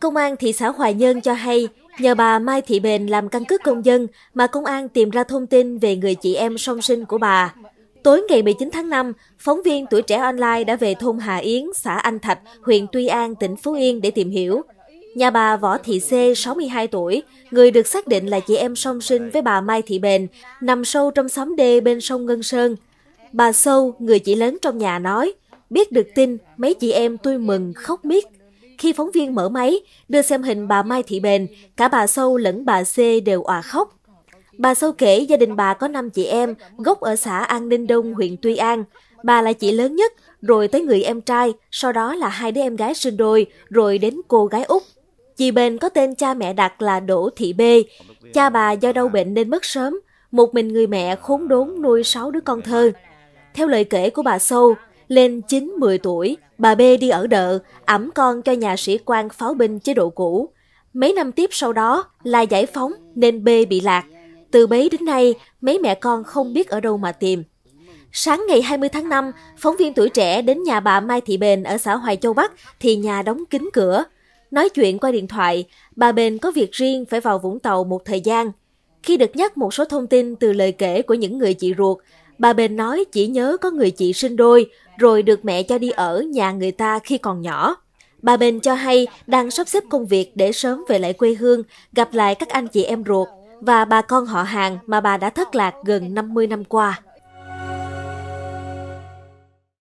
Công an thị xã Hoài Nhơn cho hay, nhờ bà Mai Thị Bền làm căn cước công dân mà công an tìm ra thông tin về người chị em song sinh của bà. Tối ngày 19 tháng 5, phóng viên Tuổi Trẻ Online đã về thôn Hà Yến, xã Anh Thạch, huyện Tuy An, tỉnh Phú Yên để tìm hiểu. Nhà bà Võ Thị C, 62 tuổi, người được xác định là chị em song sinh với bà Mai Thị Bền, nằm sâu trong xóm đê bên sông Ngân Sơn. Bà Sâu, người chị lớn trong nhà nói, biết được tin, mấy chị em tôi mừng khóc miết. Khi phóng viên mở máy, đưa xem hình bà Mai Thị Bền, cả bà Sâu lẫn bà C đều òa khóc. Bà Sâu kể gia đình bà có 5 chị em, gốc ở xã An Ninh Đông, huyện Tuy An. Bà là chị lớn nhất, rồi tới người em trai, sau đó là hai đứa em gái sinh đôi, rồi đến cô gái Úc. Chị Bền có tên cha mẹ đặt là Đỗ Thị B. Cha bà do đau bệnh nên mất sớm, một mình người mẹ khốn đốn nuôi sáu đứa con thơ. Theo lời kể của bà Sâu, lên 9-10 tuổi, bà B đi ở đợ, ẩm con cho nhà sĩ quan pháo binh chế độ cũ. Mấy năm tiếp sau đó là giải phóng nên B bị lạc. Từ bấy đến nay, mấy mẹ con không biết ở đâu mà tìm. Sáng ngày 20 tháng 5, phóng viên tuổi trẻ đến nhà bà Mai Thị Bền ở xã Hoài Châu Bắc thì nhà đóng kín cửa. Nói chuyện qua điện thoại, bà Bền có việc riêng phải vào Vũng Tàu một thời gian. Khi được nhắc một số thông tin từ lời kể của những người chị ruột, Bà Bền nói chỉ nhớ có người chị sinh đôi rồi được mẹ cho đi ở nhà người ta khi còn nhỏ. Bà Bền cho hay đang sắp xếp công việc để sớm về lại quê hương, gặp lại các anh chị em ruột và bà con họ hàng mà bà đã thất lạc gần 50 năm qua.